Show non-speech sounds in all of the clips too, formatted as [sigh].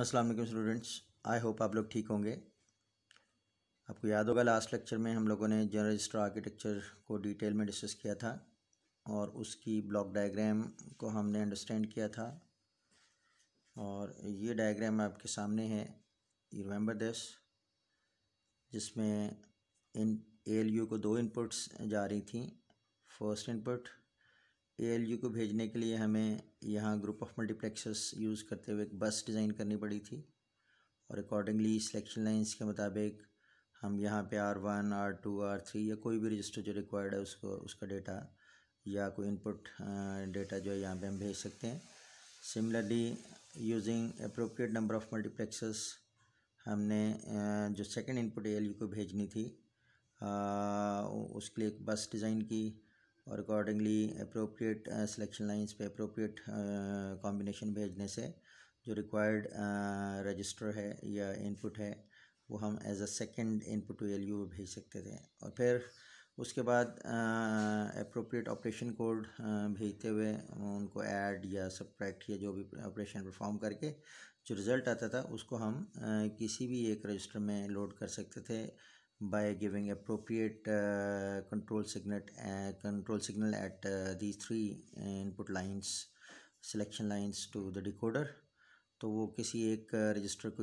अस्सलाम वालेकुम students I hope आप लोग ठीक होंगे आपको याद होगा लास्ट लेक्चर में हम लोगों ने जनरल स्टोर आर्किटेक्चर को डिटेल में डिस्कस किया था और उसकी ब्लॉक डायग्राम को हमने अंडरस्टैंड किया था और ये डायग्राम आपके सामने है यू रिमेंबर दिस जिसमें इन एलयू को दो इनपुट्स जा रही थी फर्स्ट इनपुट ए को भेजने के लिए हमें यहाँ ग्रुप ऑफ मल्टीप्लेक्सेस यूज़ करते हुए एक बस डिज़ाइन करनी पड़ी थी और अकॉर्डिंगली सिलेक्शन लाइंस के मुताबिक हम यहाँ पे R one R two R three या कोई भी रजिस्टर जो रिक्वायर्ड है उसको उसका डेटा या कोई इनपुट डेटा जो है यहाँ पे हम भेज सकते हैं similarly using appropriate number of multiplexes हमने जो सेकंड इनपुट ए को भेजनी थी आ, उसके लिए एक बस डिज़ाइन की और अकॉर्डिंगली अप्रोप्रिएट सिलेक्शन लाइंस पे अप्रोप्रिएट कॉम्बिनेशन uh, भेजने से जो रिक्वायर्ड रजिस्टर uh, है या इनपुट है वो हम as a second input value L U भेज सकते थे और फिर उसके बाद अप्रोप्रिएट ऑपरेशन कोड भेजते हुए उनको ऐड या सब्ट्रैक्ट या जो भी ऑपरेशन परफॉर्म करके जो रिज़ल्ट आता था उसको हम आ, uh, किसी भी एक रजिस्टर में लोड कर सकते थे by giving appropriate uh, control signal uh, control signal at uh, these three input lines selection lines to the decoder तो वो किसी एक रजिस्टर uh, को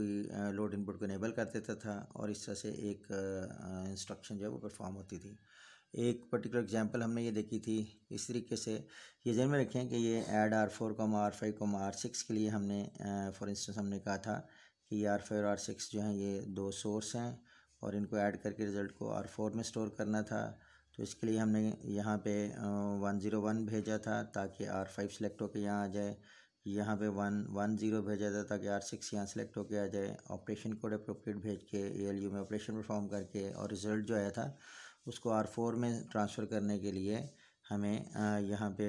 लोड uh, इनपुट को इनेबल कर देता था और इस तरह से एक इंस्ट्रक्शन uh, जो है वो परफॉर्म होती थी एक पर्टिकुलर एग्जांपल हमने ये देखी थी इस तरीके से ये जहन में रखें कि ये add R four comma R five comma R six के लिए हमने फॉर इंस्टेंस हमने कहा था कि ये आर फाइव और आर सिक्स जो हैं ये दो सोर्स हैं और इनको ऐड करके रिज़ल्ट को आर फोर में स्टोर करना था तो इसके लिए हमने यहाँ पे वन ज़ीरो वन भेजा था ताकि आर फाइव सेलेक्ट होकर यहाँ आ जाए यहाँ पे वन वन ज़ीरो भेजा था ताकि आर सिक्स यहाँ सेलेक्ट होकर आ जाए ऑपरेशन कोड अप्रोप्रिएट भेज के ए एल यू में ऑपरेशन परफॉर्म करके और रिज़ल्ट जो आया था उसको आर फोर में ट्रांसफ़र करने के लिए हमें यहाँ पे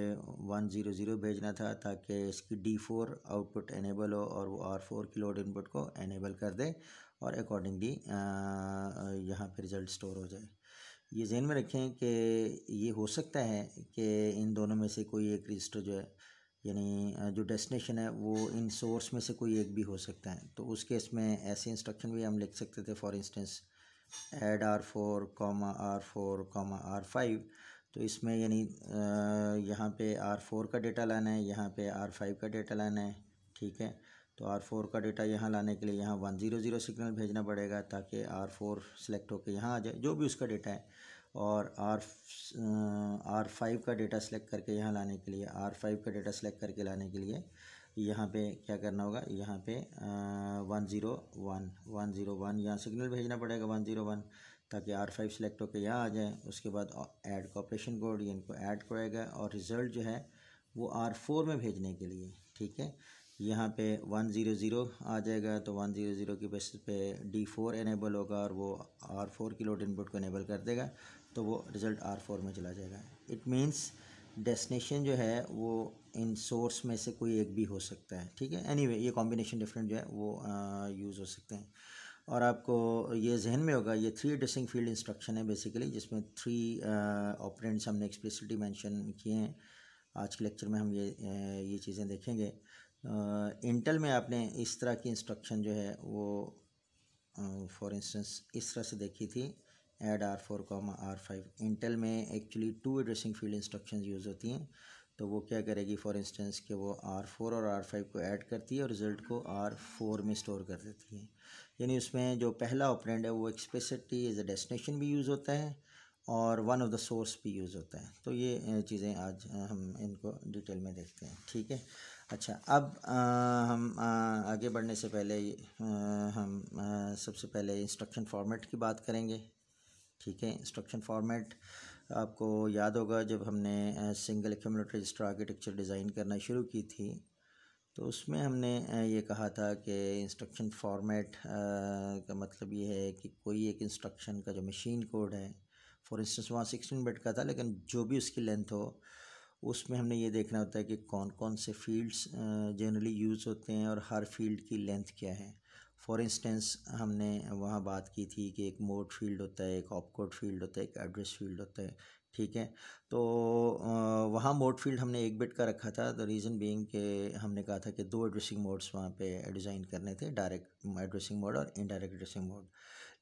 वन ज़ीरो ज़ीरो भेजना था ताकि इसकी डी फोर आउटपुट एनेबल हो और वो आर फोर की लोड इनपुट को एनेबल कर दे और अकॉर्डिंगली यहाँ पे रिज़ल्ट स्टोर हो जाए ये जहन में रखें कि ये हो सकता है कि इन दोनों में से कोई एक रजिस्टर जो है यानी जो डेस्टिनेशन है वो इन सोर्स में से कोई एक भी हो सकता है तो उस केस में ऐसे इंस्ट्रक्शन भी हम लिख सकते थे for instance add R four comma R four comma R five तो इसमें यानी यहाँ पे आर फोर का डेटा लाना है यहाँ पे आर फाइव का डेटा लाना है ठीक है तो आर फोर का डेटा यहाँ लाने के लिए यहाँ वन ज़ीरो ज़ीरो सिग्नल भेजना पड़ेगा ताकि आर फोर सेलेक्ट होकर यहाँ आ जाए जो भी उसका डेटा है और आर आर फाइव का डेटा सेलेक्ट करके यहाँ लाने के लिए आर फाइव का डेटा सेलेक्ट करके लाने के लिए यहाँ पे क्या करना होगा यहाँ पे one zero one one zero one यहाँ सिग्नल भेजना पड़ेगा वन ज़ीरो वन ताकि आर फाइव सेलेक्ट होकर यहाँ आ जाए उसके बाद ऐड का ऑपरेशन कोड ये इनको ऐड करेगा और रिज़ल्ट जो है वो आर फोर में भेजने के लिए ठीक है यहाँ पे वन ज़ीरो ज़ीरो आ जाएगा तो वन ज़ीरो ज़ीरो की बेसिस पे डी फोर एनेबल होगा और वो आर फोर की लोड इनपुट को एनेबल कर देगा तो वो रिज़ल्ट आर फोर में चला जाएगा इट मीन्स डेस्टिनेशन जो है वो इन सोर्स में से कोई एक भी हो सकता है ठीक है एनी anyway, ये कॉम्बिनेशन डिफरेंट जो है वो यूज़ हो सकते हैं और आपको ये जहन में होगा ये थ्री एड्रेसिंग फील्ड इंस्ट्रक्शन है बेसिकली जिसमें थ्री ऑपरेंट्स हमने एक्सप्लिसिटली मेंशन किए हैं आज के लेक्चर में हम ये ये चीज़ें देखेंगे इंटेल में आपने इस तरह की इंस्ट्रक्शन जो है वो फॉर इंस्टेंस इस तरह से देखी थी add R four comma R five Intel में actually two addressing field instruction use होती हैं तो वो क्या करेगी फॉर इंस्टेंस कि वो आर फोर और आर फाइव को ऐड करती है और रिज़ल्ट को आर फोर में स्टोर कर देती है यानी उसमें जो पहला ऑपरेंड है वो एक्सप्रेसिटी एज ए डेस्टिनेशन भी यूज़ होता है और वन ऑफ द सोर्स भी यूज़ होता है तो ये चीज़ें आज हम इनको डिटेल में देखते हैं ठीक है अच्छा अब आ, हम आ, आगे बढ़ने से पहले आ, हम आ, सबसे पहले इंस्ट्रक्शन फॉर्मेट की बात करेंगे ठीक है इंस्ट्रक्शन फॉर्मेट आपको याद होगा जब हमने single accumulator register architecture design करना शुरू की थी तो उसमें हमने ये कहा था कि इंस्ट्रक्शन फॉर्मेट का मतलब ये है कि कोई एक इंस्ट्रक्शन का जो मशीन कोड है फॉर इंस्टेंस वहाँ सिक्सटीन बिट का था लेकिन जो भी उसकी लेंथ हो उसमें हमने ये देखना होता है कि कौन कौन से फील्ड्स जनरली यूज़ होते हैं और हर फील्ड की लेंथ क्या है फॉर इंस्टेंस हमने वहाँ बात की थी कि एक मोड फील्ड होता है एक ऑपकोड फील्ड होता है एक एड्रेस फील्ड होता है ठीक है तो वहाँ मोड फील्ड हमने एक बिट का रखा था द रीज़न बीइंग के हमने कहा था कि दो एड्रेसिंग मोड्स वहाँ पे डिज़ाइन करने थे डायरेक्ट एड्रेसिंग मोड और इनडायरेक्ट एड्रेसिंग मोड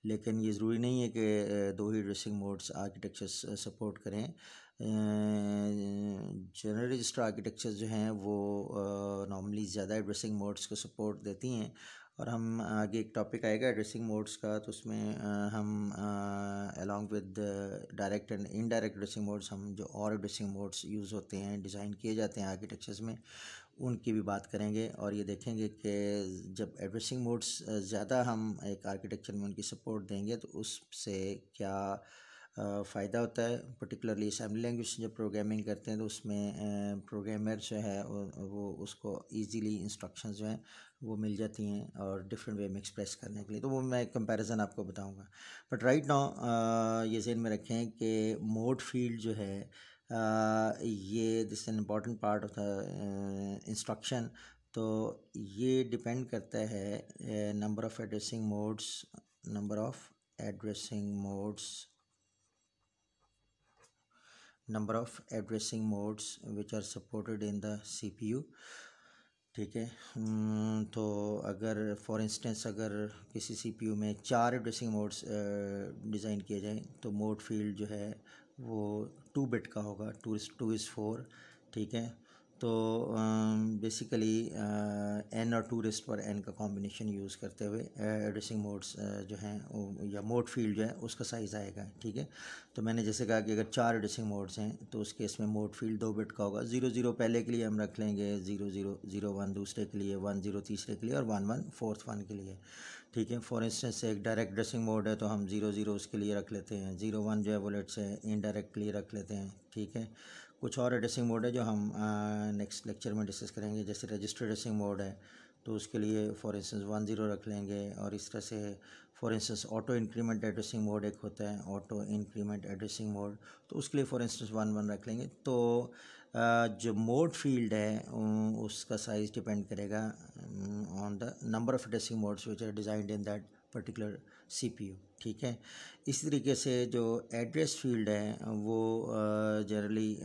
लेकिन ये ज़रूरी नहीं है कि दो ही ड्रेसिंग मोड्स आर्किटेक्चर सपोर्ट करें जनरल रजिस्टर आर्किटेक्चर जो हैं वो नॉर्मली ज़्यादा ड्रेसिंग मोड्स को सपोर्ट देती हैं और हम आगे एक टॉपिक आएगा ड्रेसिंग मोड्स का तो उसमें हम along with direct and indirect addressing modes हम जो और ड्रेसिंग मोड्स यूज़ होते हैं डिज़ाइन किए जाते हैं आर्किटेक्चर्स में उनकी भी बात करेंगे और ये देखेंगे कि जब एड्रेसिंग मोड्स ज़्यादा हम एक आर्किटेक्चर में उनकी सपोर्ट देंगे तो उससे क्या फ़ायदा होता है पर्टिकुलरली असम्बली लैंग्वेज जब प्रोग्रामिंग करते हैं तो उसमें प्रोग्रामर जो है वो उसको इजीली इंस्ट्रक्शंस जो हैं वो मिल जाती हैं और डिफरेंट वे में एक्सप्रेस करने के लिए तो वो मैं कंपैरिजन आपको बताऊंगा बट राइट नाउ ये जहन में रखें कि मोड फील्ड जो है ये this an important part of the instruction तो ये डिपेंड करता है number of addressing modes number of addressing modes of addressing modes which are supported in the P U ठीक है हम्म, तो अगर फॉर इंस्टेंस अगर किसी सीपीयू में चार एड्रेसिंग मोड्स डिज़ाइन किए जाएँ तो मोड फील्ड जो है वो टू बिट का होगा टू इस टू इज़ फोर ठीक है तो बेसिकली एन और टू रिस्ट पर एन का कॉम्बिनेशन यूज़ करते हुए एड्रेसिंग मोड्स जो हैं या मोड फील्ड जो है उसका साइज़ आएगा ठीक है तो मैंने जैसे कहा कि अगर चार एड्रेसिंग मोड्स हैं तो उस केस में मोड फील्ड दो बिट का होगा ज़ीरो ज़ीरो पहले के लिए हम रख लेंगे ज़ीरो ज़ीरो ज़ीरो वन दूसरे के लिए वन ज़ीरो तीसरे के लिए और वन वन फोर्थ वन के लिए ठीक है फॉर इंस्टेंस एक डायरेक्ट ड्रेसिंग मोड है तो हम ज़ीरो ज़ीरो उसके लिए रख लेते हैं ज़ीरो वन जो है वो लेट से इनडायरेक्टली रख लेते हैं ठीक है कुछ और ड्रेसिंग मोड है जो हम नेक्स्ट लेक्चर में डिस्कस करेंगे जैसे रजिस्टर ड्रेसिंग मोड है तो उसके लिए फॉर इंस्टेंस वन ज़ीरो रख लेंगे और इस तरह से for instance auto increment addressing mode एक होता है ऑटो इंक्रीमेंट एड्रेसिंग मोड तो उसके लिए फॉर इंस्टेंस वन वन रख लेंगे तो जो मोड फील्ड है उसका साइज़ डिपेंड करेगा on the number of addressing modes which are designed in that particular CPU ठीक है इसी तरीके से जो एड्रेस फील्ड है वो जनरली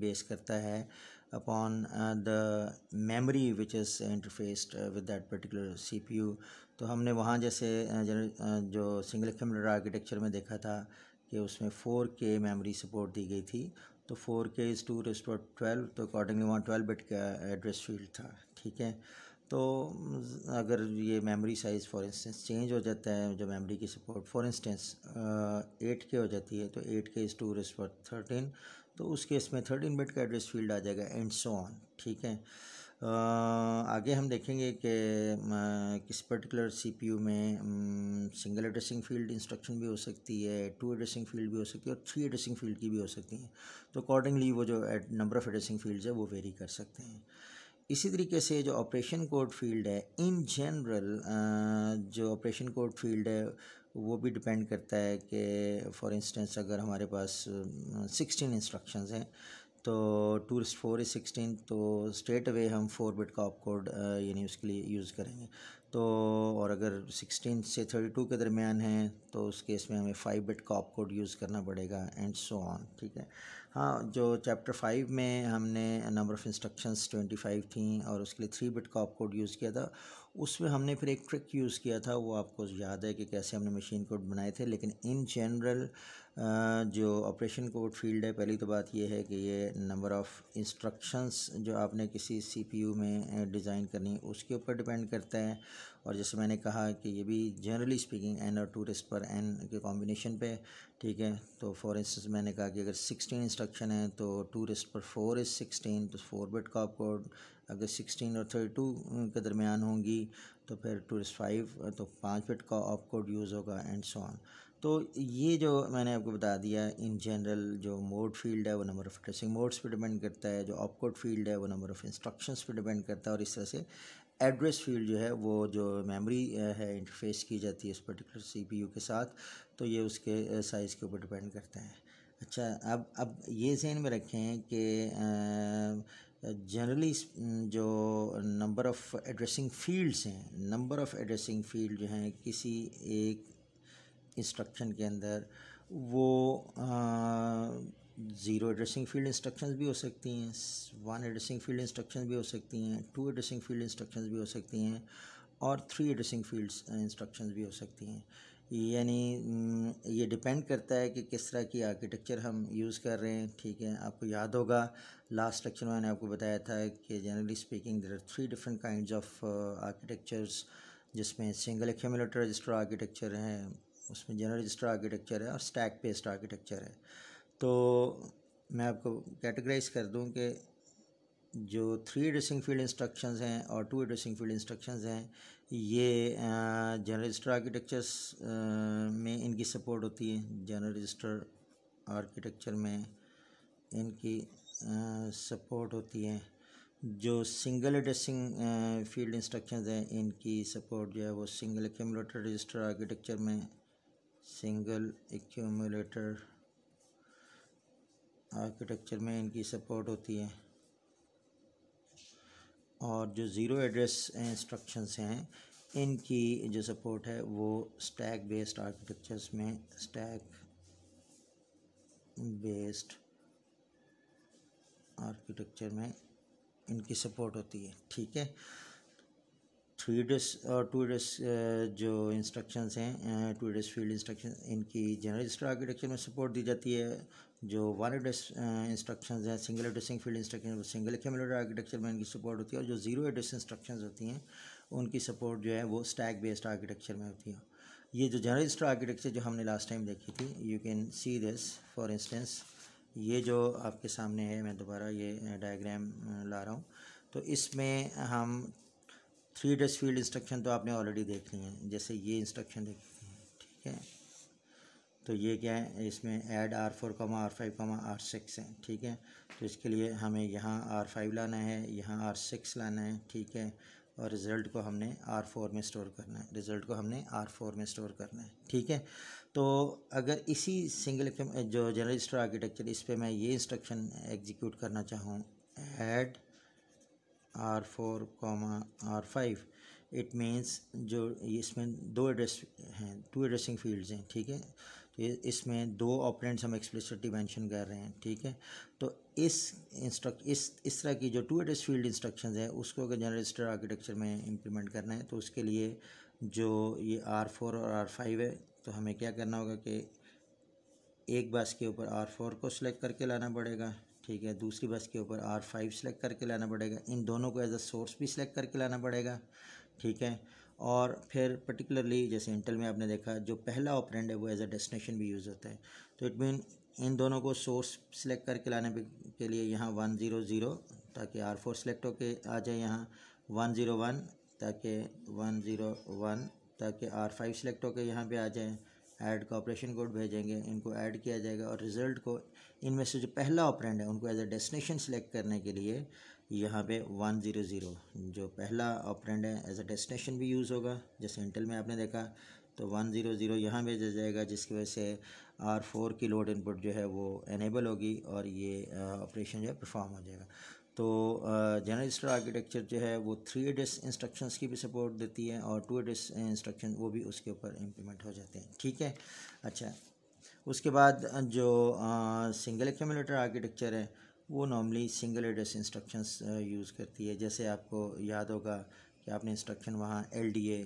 बेस करता है upon the memory which is interfaced with that particular CPU तो हमने वहाँ जैसे जनरल जो सिंगल कैमरा आर्किटेक्चर में देखा था कि उसमें फोर के मेमोरी सपोर्ट दी गई थी तो four K is two raised twelve तो अकॉर्डिंगली वहाँ ट्वेल्व बिट का एड्रेस फील्ड था ठीक है तो mm, अगर ये memory size for instance change हो जाता है जो मेमोरी की सपोर्ट फॉर इंस्टेंस एट के हो जाती है तो एट के इज़ टू रेस्ट थर्टीन तो उस केस में थर्टीन बिट का एड्रेस फील्ड आ जाएगा एंड सो ऑन ठीक है आगे हम देखेंगे कि किस पर्टिकुलर सीपीयू में सिंगल एड्रेसिंग फील्ड इंस्ट्रक्शन भी हो सकती है टू एड्रेसिंग फील्ड भी हो सकती है और थ्री एड्रेसिंग फील्ड की भी हो सकती हैं तो अकॉर्डिंगली वो जो नंबर ऑफ़ एड्रेसिंग फील्ड्स है वो वेरी कर सकते हैं इसी तरीके से जो ऑपरेशन कोड फील्ड है इन जनरल जो ऑपरेशन कोड फील्ड है वो भी डिपेंड करता है कि फॉर इंस्टेंस अगर हमारे पास सिक्सटीन इंस्ट्रक्शंस हैं तो टू फोर इज सिक्सटीन तो स्ट्रेट अवे हम फोर बिट का ऑपकोड कोड यानी उसके लिए यूज़ करेंगे तो और अगर सिक्सटीन से थर्टी टू के दरमियान है तो उस केस में हमें फ़ाइव बिट का ऑपकोड कोड यूज़ करना पड़ेगा एंड सो ऑन ठीक है हाँ जो चैप्टर फाइव में हमने number of instructions twenty five थी और उसके लिए थ्री बिट का ऑपकोड कोड यूज़ किया था उसमें हमने फिर एक ट्रिक यूज़ किया था वो आपको याद है कि कैसे हमने मशीन कोड बनाए थे लेकिन इन जनरल जो ऑपरेशन कोड फील्ड है पहली तो बात यह है कि ये नंबर ऑफ़ इंस्ट्रक्शंस जो आपने किसी सीपीयू में डिज़ाइन करनी उसके ऊपर डिपेंड करता है और जैसे मैंने कहा कि ये भी जनरली स्पीकिंग एन और टूरिस्ट पर एन के कॉम्बिनेशन पे ठीक है तो फॉर इंस्टेंस मैंने कहा कि अगर सिक्सटीन इंस्ट्रक्शन है तो two raised power four is sixteen तो फोर बिट का आपको अगर सिक्सटीन और थर्टी टू के दरमियान होंगी तो फिर टूरिस्ट फाइव तो पाँच बिट का ऑप कोड यूज़ होगा एंड सो ऑन तो ये जो मैंने आपको बता दिया इन जनरल जो मोड फील्ड है वो नंबर ऑफ़ ट्रेसिंग मोड्स पे डिपेंड करता है जो ऑपकोड फील्ड है वो नंबर ऑफ़ इंस्ट्रक्शंस पे डिपेंड करता है और इस तरह से एड्रेस फील्ड जो है वो जो मेमोरी है इंटरफेस की जाती है उस पर्टिकुलर सीपीयू के साथ तो ये उसके साइज़ के ऊपर डिपेंड करता है अच्छा अब अब ये जहन में रखें कि जनरली जो नंबर ऑफ़ एड्रेसिंग फील्ड्स हैं नंबर ऑफ़ एड्रेसिंग फील्ड जो हैं किसी एक इंस्ट्रक्शन के अंदर वो ज़ीरो एड्रेसिंग फील्ड इंस्ट्रक्शंस भी हो सकती हैं वन एड्रेसिंग फील्ड इंस्ट्रक्शंस भी हो सकती हैं टू एड्रेसिंग फील्ड इंस्ट्रक्शंस भी हो सकती हैं और थ्री एड्रेसिंग फील्ड्स इंस्ट्रक्शंस भी हो सकती हैं यानी ये डिपेंड करता है कि किस तरह की आर्किटेक्चर हम यूज़ कर रहे हैं ठीक है आपको याद होगा लास्ट लेक्चर में मैंने आपको बताया था कि generally speaking there are three different kind of architectures जिसमें सिंगल एक्यूमुलेटर रजिस्टर आर्किटेक्चर हैं उसमें जनरल रजिस्टर आर्किटेक्चर है और स्टैक पेस्ट आर्किटेक्चर है तो मैं आपको कैटेगराइज कर दूं कि जो थ्री एड्रेसिंग फील्ड इंस्ट्रक्शंस हैं और टू एड्रेसिंग फील्ड इंस्ट्रक्शंस हैं ये जनरल रजिस्टर आर्किटेक्चर्स में इनकी सपोर्ट होती है जनरल रजिस्टर आर्किटेक्चर में इनकी सपोर्ट होती है जो सिंगल एड्रेसिंग फील्ड इंस्ट्रक्शंस हैं इनकी सपोर्ट जो है वो सिंगल एक्यूमुलेटर रजिस्टर आर्किटेक्चर में सिंगल एक्यूमुलेटर आर्किटेक्चर में इनकी सपोर्ट होती है और जो ज़ीरो एड्रेस इंस्ट्रक्शंस हैं इनकी जो सपोर्ट है वो स्टैक बेस्ड आर्किटेक्चर्स में स्टैक बेस्ड आर्किटेक्चर में इनकी सपोर्ट होती है ठीक है थ्री डेस और टू डेस जो इंस्ट्रक्शंस हैं टू डेस फील्ड इंस्ट्रक्शन इनकी जनरल रजिस्टर आर्किटेक्चर में सपोर्ट दी जाती है जो वन एड्रेस इंस्ट्रक्शंस हैं सिंगल एड्रेसिंग फील्ड इंस्ट्रक्शन वो सिंगल कैमुलेटर आर्किटेक्चर में इनकी सपोर्ट होती है और जो जीरो एड्रेस इंस्ट्रक्शंस होती हैं उनकी सपोर्ट जो है वो स्टैक बेस्ड आर्किटेक्चर में होती है ये जो जनरल रजिस्टर आर्किटेक्चर जो हमने लास्ट टाइम देखी थी you can see this for instance ये जो आपके सामने है मैं दोबारा ये डायग्राम uh, uh, ला रहा हूँ तो इसमें हम थ्री डेज फील्ड इंस्ट्रक्शन तो आपने ऑलरेडी देख ली है जैसे ये इंस्ट्रक्शन देखी है ठीक है तो ये क्या है इसमें add R four comma R five comma R six है ठीक है तो इसके लिए हमें यहाँ आर फाइव लाना है यहाँ आर सिक्स लाना है ठीक है और रिज़ल्ट को हमने आर फोर में स्टोर करना है रिज़ल्ट को हमने आर फोर में स्टोर करना है ठीक है तो अगर इसी सिंगल जो जनरल स्टोर आर्किटेक्चर इस पर मैं ये इंस्ट्रक्शन एग्जीक्यूट करना चाहूँ add R four comma R five it means जो इसमें दो एड्रेस हैं टू एड्रेसिंग फील्ड्स हैं ठीक है तो इसमें दो ऑपरेंट्स हम एक्सप्लिसिटली मेंशन कर रहे हैं ठीक है तो इस इंस्ट्रक्ट इस इस तरह की जो टू एड्रेस फील्ड इंस्ट्रक्शंस है उसको अगर जनरलिस्टर आर्किटेक्चर में इम्प्लीमेंट करना है तो उसके लिए जो ये आर फोर और आर फाइव है तो हमें क्या करना होगा कि एक बस के ऊपर आर फोर को सिलेक्ट करके लाना पड़ेगा ठीक है दूसरी बस के ऊपर आर फाइव सेलेक्ट करके लाना पड़ेगा इन दोनों को एज अ सोर्स भी सिलेक्ट करके लाना पड़ेगा ठीक है और फिर पर्टिकुलरली जैसे इंटेल में आपने देखा जो पहला ऑपरेंड है वो एज अ डेस्टिनेशन भी यूज़ होता है तो इट मीन इन दोनों को सोर्स सिलेक्ट करके लाने के लिए यहाँ वन ज़ीरो ज़ीरो ताकि आर फोर सेलेक्ट होकर आ जाए यहाँ वन ज़ीरो वन ताकि वन ज़ीरो वन ताकि आर फाइव सेलेक्ट होके यहाँ पे आ जाए ऐड का ऑपरेशन कोड भेजेंगे इनको ऐड किया जाएगा और रिज़ल्ट को इनमें से जो पहला ऑपरेंड है उनको एज अ डेस्टिनेशन सेलेक्ट करने के लिए यहाँ पे वन ज़ीरो ज़ीरो जो पहला ऑपरेंड है एज अ डेस्टिनेशन भी यूज़ होगा जैसे इंटेल में आपने देखा तो वन ज़ीरो ज़ीरो यहाँ भेजा जाएगा जिसकी वजह से आर फोर की लोड इनपुट जो है वो एनेबल होगी और ये ऑपरेशन जो है परफॉर्म हो जाएगा तो जनरल स्टोर आर्किटेक्चर जो है वो थ्री एड्रेस इंस्ट्रक्शंस की भी सपोर्ट देती है और टू एड्रेस इंस्ट्रक्शन वो भी उसके ऊपर इम्प्लीमेंट हो जाते हैं ठीक है अच्छा उसके बाद जो सिंगल एक्यूमुलेटर आर्किटेक्चर है वो normally single address instructions use करती है जैसे आपको याद होगा कि आपने इंस्ट्रक्शन वहाँ L D A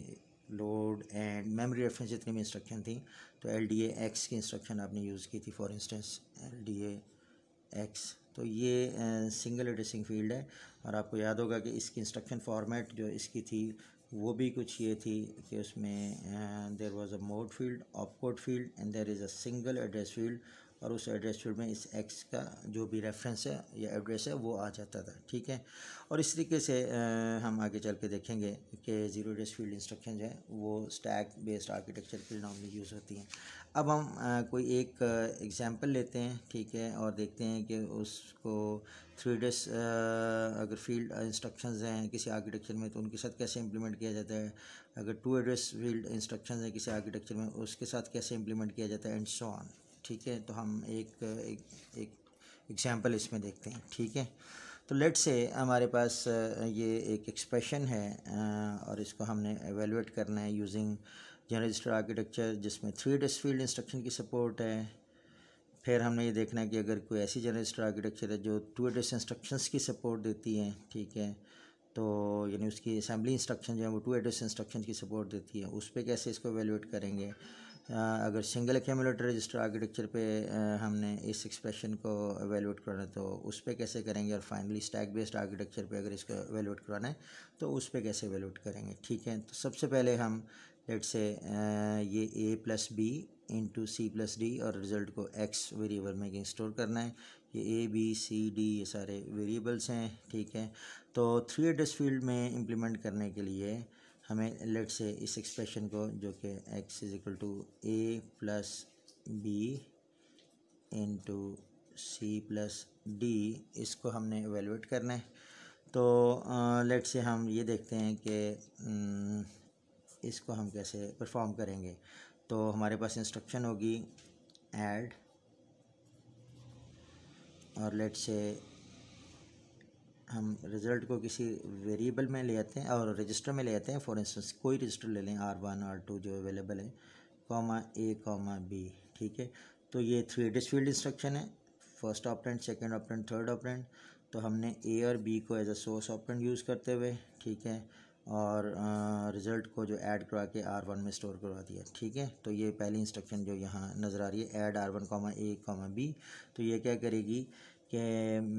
load and memory reference जितनी भी इंस्ट्रक्शन थी तो एल डी एक्स की इंस्ट्रक्शन आपने यूज़ की थी for instance L D X तो ये सिंगल एड्रेसिंग फील्ड है और आपको याद होगा कि इसकी इंस्ट्रक्शन फॉर्मेट जो इसकी थी वो भी कुछ ये थी कि उसमें there was a mode field opcode field and there is a single address field और उस एड्रेस फील्ड में इस एक्स का जो भी रेफरेंस है या एड्रेस है वो आ जाता था ठीक है और इस तरीके से हम आगे चल के देखेंगे कि ज़ीरो एड्रेस फील्ड इंस्ट्रक्शन जो है वो स्टैक बेस्ड आर्किटेक्चर के में यूज़ होती हैं अब हम कोई एक एग्ज़ाम्पल लेते हैं ठीक है और देखते हैं कि उसको थ्री डेस अगर फील्ड इंस्ट्रक्शंस हैं किसी आर्किटेक्चर में तो उनके साथ कैसे इंप्लीमेंट किया जाता है अगर टू एड्रेस फील्ड इंस्ट्रक्शंस हैं किसी आर्किटेक्चर में उसके साथ कैसे इंप्लीमेंट किया जाता है एंड सो ऑन ठीक है तो हम एक एक एग्जाम्पल इसमें देखते हैं ठीक है तो लेट से हमारे पास ये एक एक्सप्रेशन है और इसको हमने एवेलुएट करना है यूजिंग जनरलिस्ट आर्किटेक्चर जिसमें थ्री डेस फील्ड इंस्ट्रक्शन की सपोर्ट है फिर हमने ये देखना है कि अगर कोई ऐसी जनरलिस्ट आर्किटेक्चर है जो टू एड्रेस इंस्ट्रक्शंस की सपोर्ट देती है ठीक है तो यानी उसकी असम्बली इंस्ट्रक्शन जो है वो टू एड्रेस इंस्ट्रक्शन की सपोर्ट देती है उस पर कैसे इसको एवेलुएट करेंगे अगर सिंगल एक्यूमुलेटर रजिस्टर आर्किटेक्चर पे हमने इस एक्सप्रेशन को एवेलुएट करना है तो उस पर कैसे करेंगे और फाइनली स्टैक बेस्ड आर्किटेक्चर पे अगर इसको एवेलुएट कराना है तो उस पर कैसे एवेलुएट करेंगे ठीक है तो सबसे पहले हम लेट से ये A plus B into C plus D और रिज़ल्ट को एक्स वेरिएबल में स्टोर करना है ये ए बी सी डी ये सारे वेरिएबल्स हैं ठीक है तो थ्री एड्रेस फील्ड में इम्प्लीमेंट करने के लिए हमें लेट से इस एक्सप्रेशन को जो कि X is equal to A plus B into C plus D इसको हमने एवेलुएट करना है तो लेट से हम ये देखते हैं कि इसको हम कैसे परफॉर्म करेंगे तो हमारे पास इंस्ट्रक्शन होगी ऐड और लेट से हम रिज़ल्ट को किसी वेरिएबल में ले आते हैं और रजिस्टर में ले आते हैं फॉर इंस्टेंस कोई रजिस्टर ले लें आर वन आर टू जो अवेलेबल है कॉमा ए कॉमा बी ठीक है तो ये थ्री डिस फील्ड इंस्ट्रक्शन है first operand second operand third operand तो हमने ए और बी को as a source operand use करते हुए ठीक है और रिज़ल्ट को जो ऐड करवा के आर वन में स्टोर करवा दिया ठीक है तो ये पहली इंस्ट्रक्शन जो यहाँ नज़र आ रही है add R one comma A comma B तो ये क्या करेगी कि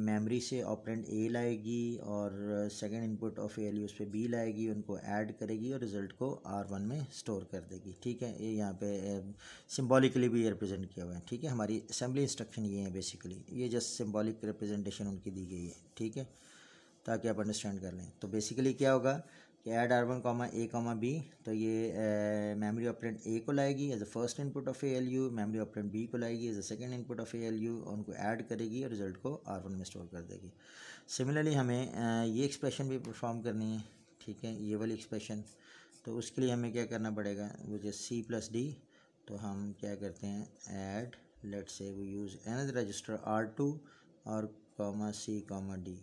मेमोरी से ऑपरेंट ए लाएगी और सेकंड इनपुट ऑफ ए उस पर बी लाएगी उनको ऐड करेगी और रिज़ल्ट को आर वन में स्टोर कर देगी ठीक है ये यहाँ पे सिम्बॉलिकली भी रिप्रेजेंट किया हुआ है ठीक है हमारी असेंबली इंस्ट्रक्शन ये है बेसिकली ये जस्ट सिम्बॉलिक रिप्रेजेंटेशन उनकी दी गई है ठीक है ताकि आप अंडरस्टैंड कर लें तो बेसिकली क्या होगा कि add R one comma A comma B तो ये मेमोरी ऑपरेंट ए को लाएगी as a first input of A L U memory operand B को लाएगी as a second input of A L U उनको ऐड करेगी और रिजल्ट को आर वन में स्टोर कर देगी सिमिलरली हमें uh, ये एक्सप्रेशन भी परफॉर्म करनी है ठीक है ये वाली एक्सप्रेशन तो उसके लिए हमें क्या करना पड़ेगा which is C plus D तो हम क्या करते हैं add let's say we use an register R two और कॉमा सी कॉमा डी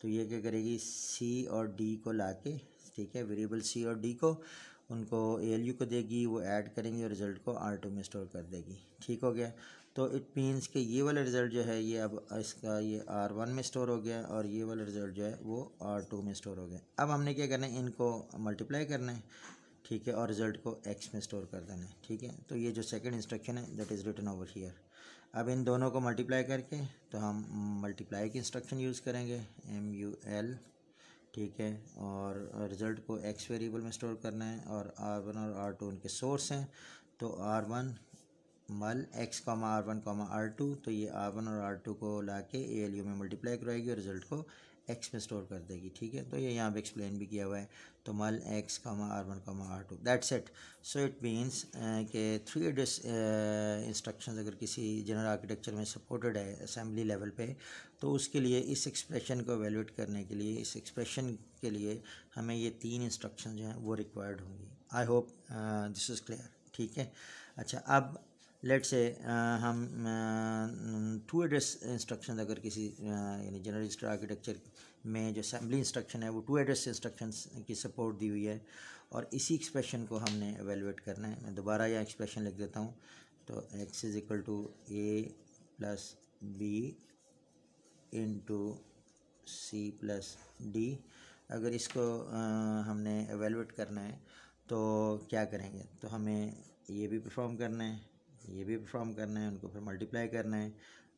तो ये क्या करेगी सी और डी को ला के ठीक है वेरिएबल सी और डी को उनको ए को देगी वो ऐड करेंगे और रिज़ल्ट को आर टू में स्टोर कर देगी ठीक हो गया तो इट मीन्स कि ये वाला रिज़ल्ट जो है ये अब इसका ये आर वन में स्टोर हो गया और ये वाला रिज़ल्ट जो है वो आर टू में स्टोर हो गया अब हमने क्या करना है इनको मल्टीप्लाई करना है ठीक है और रिज़ल्ट को एक्स में स्टोर कर देना है ठीक है तो ये जो सेकेंड इंस्ट्रक्शन है that is written over here अब इन दोनों को मल्टीप्लाई करके तो हम मल्टीप्लाई की इंस्ट्रक्शन यूज़ करेंगे एम यू एल ठीक है और रिज़ल्ट को एक्स वेरिएबल में स्टोर करना है और आर वन और आर टू उनके सोर्स हैं तो R one mul X comma R one comma R two तो ये आर वन और आर टू को ला के ए एल यू में मल्टीप्लाई करवाएगी और रिज़ल्ट को एक्स में स्टोर कर देगी ठीक है तो ये यहाँ पे एक्सप्लेन भी किया हुआ है तो mul X comma R one comma R two that's it so it means के थ्री एड्रेस इंस्ट्रक्शन अगर किसी जनरल आर्किटेक्चर में सपोर्टेड है असेंबली लेवल पे तो उसके लिए इस एक्सप्रेशन को एवेल्यूट करने के लिए इस एक्सप्रेशन के लिए हमें ये तीन इंस्ट्रक्शन जो हैं वो रिक्वायर्ड होंगी I hope this is clear ठीक है अच्छा अब लेट से uh, हम टू एड्रेस इंस्ट्रक्शन अगर किसी uh, यानी रजिस्टर आर्किटेक्चर में जो असेंबली इंस्ट्रक्शन है वो टू एड्रेस इंस्ट्रक्शन की सपोर्ट दी हुई है और इसी एक्सप्रेशन को हमने एवेलुएट करना है मैं दोबारा यह एक्सप्रेशन लिख देता हूँ तो X is equal to A plus B into C plus D अगर इसको आ, uh, हमने एवेलुएट करना है तो क्या करेंगे तो हमें ये भी परफॉर्म करना है ये भी परफॉर्म करना है उनको फिर मल्टीप्लाई करना है